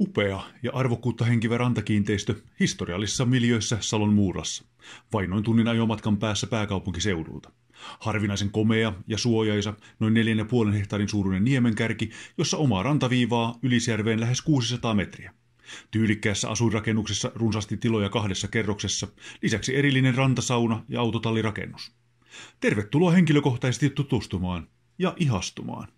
Upea ja arvokkuutta henkivä rantakiinteistö historiallisissa miljöissä Salon muurassa, vain noin tunnin ajomatkan päässä pääkaupunkiseudulta. Harvinaisen komea ja suojaisa, noin 4,5 hehtaarin suuruinen niemenkärki, jossa omaa rantaviivaa Ylisjärveen lähes 600 metriä. Tyylikkäässä asuinrakennuksessa runsasti tiloja kahdessa kerroksessa, lisäksi erillinen rantasauna ja autotallirakennus. Tervetuloa henkilökohtaisesti tutustumaan ja ihastumaan.